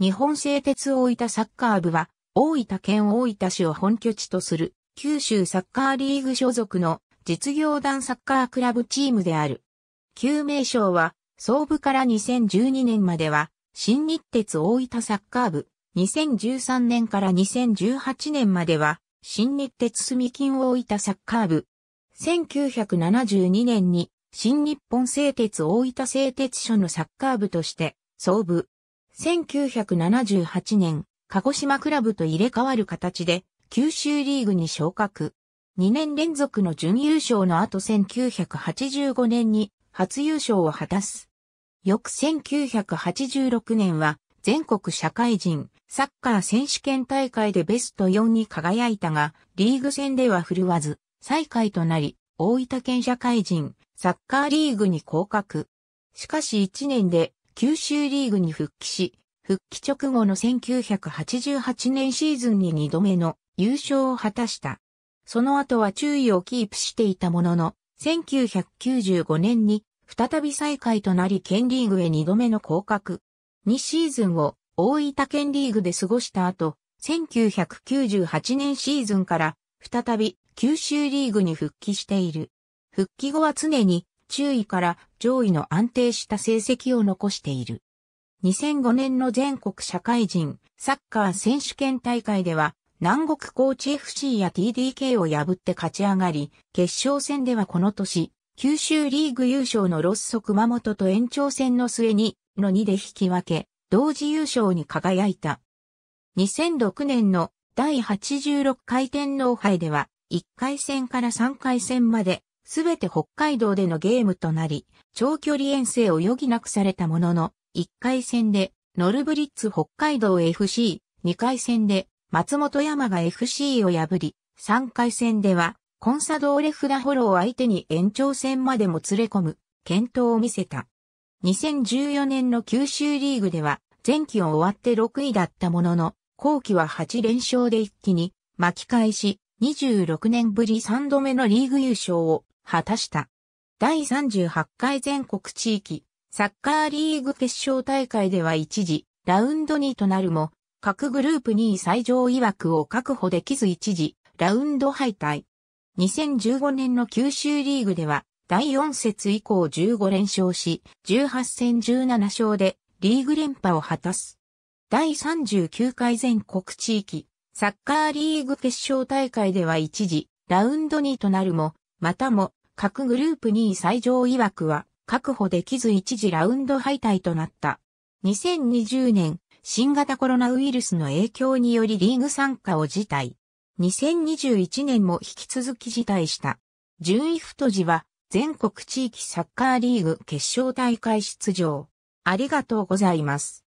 日本製鉄大分サッカー部は、大分県大分市を本拠地とする、九州サッカーリーグ所属の実業団サッカークラブチームである。旧名称は、総部から2012年までは、新日鉄大分サッカー部、2013年から2018年までは、新日鉄住金大分サッカー部。1972年に、新日本製鉄大分製鉄所のサッカー部として、総部、1978年、鹿児島クラブと入れ替わる形で、九州リーグに昇格。2年連続の準優勝の後1985年に初優勝を果たす。翌1986年は全国社会人サッカー選手権大会でベスト4に輝いたが、リーグ戦では振るわず、最下位となり、大分県社会人サッカーリーグに降格。しかし1年で九州リーグに復帰し、復帰直後の1988年シーズンに2度目の優勝を果たした。その後は注意をキープしていたものの、1995年に再び再開となり県リーグへ2度目の降格。2シーズンを大分県リーグで過ごした後、1998年シーズンから再び九州リーグに復帰している。復帰後は常に注意から上位の安定した成績を残している。2005年の全国社会人サッカー選手権大会では南国高知 FC や TDK を破って勝ち上がり、決勝戦ではこの年、九州リーグ優勝のロッソ熊本と延長戦の末に、の2で引き分け、同時優勝に輝いた。2006年の第86回天皇杯では、1回戦から3回戦まですべて北海道でのゲームとなり、長距離遠征を余儀なくされたものの、1回戦でノルブリッツ北海道 FC、2回戦で松本山が FC を破り、3回戦ではコンサドーレフラホロを相手に延長戦までも連れ込む、健闘を見せた。2014年の九州リーグでは、前期を終わって6位だったものの、後期は8連勝で一気に巻き返し、26年ぶり3度目のリーグ優勝を果たした。第38回全国地域サッカーリーグ決勝大会では一時ラウンド2となるも、各グループ2位最上位枠を確保できず一時ラウンド敗退。2015年の九州リーグでは第4節以降15連勝し、18戦17勝でリーグ連覇を果たす。第39回全国地域サッカーリーグ決勝大会では一時ラウンド2となるも、またも、各グループ2位最上位枠は確保できず一時ラウンド敗退となった。2020年、新型コロナウイルスの影響によりリーグ参加を辞退。2021年も引き続き辞退した。順位太字は全国地域サッカーリーグ決勝大会出場。ありがとうございます。